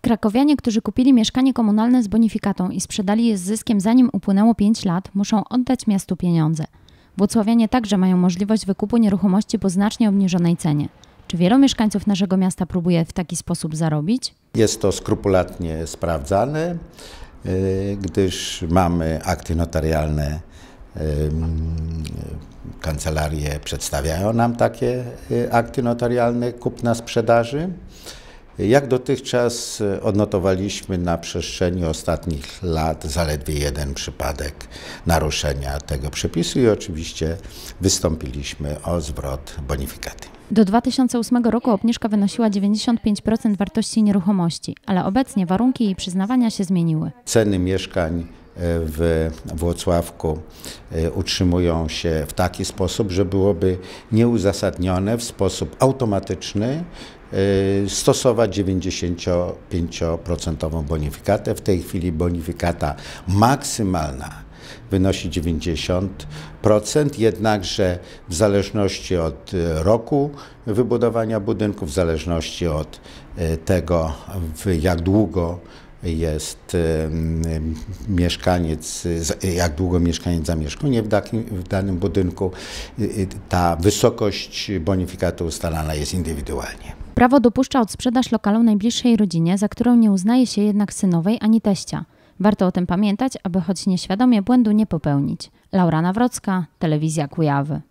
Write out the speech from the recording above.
Krakowianie, którzy kupili mieszkanie komunalne z bonifikatą i sprzedali je z zyskiem zanim upłynęło 5 lat, muszą oddać miastu pieniądze. Włocławianie także mają możliwość wykupu nieruchomości po znacznie obniżonej cenie. Czy wielu mieszkańców naszego miasta próbuje w taki sposób zarobić? Jest to skrupulatnie sprawdzane, e, gdyż mamy akty notarialne. E, kancelarie przedstawiają nam takie e, akty notarialne kupna sprzedaży. Jak dotychczas e, odnotowaliśmy na przestrzeni ostatnich lat zaledwie jeden przypadek naruszenia tego przepisu i oczywiście wystąpiliśmy o zwrot bonifikaty. Do 2008 roku obniżka wynosiła 95% wartości nieruchomości, ale obecnie warunki jej przyznawania się zmieniły. Ceny mieszkań e, w Włocławku e, utrzymują się w taki sposób, że byłoby nieuzasadnione w sposób automatyczny Y, stosować 95% bonifikatę. W tej chwili bonifikata maksymalna wynosi 90%, jednakże w zależności od y, roku wybudowania budynku, w zależności od y, tego, jak długo jest mieszkaniec, jak długo mieszkaniec zamieszkuje w, w danym budynku, ta wysokość bonifikatu ustalana jest indywidualnie. Prawo dopuszcza odsprzedaż lokalu najbliższej rodzinie, za którą nie uznaje się jednak synowej ani teścia. Warto o tym pamiętać, aby choć nieświadomie błędu nie popełnić. Laura Nawrocka, Telewizja Kujawy.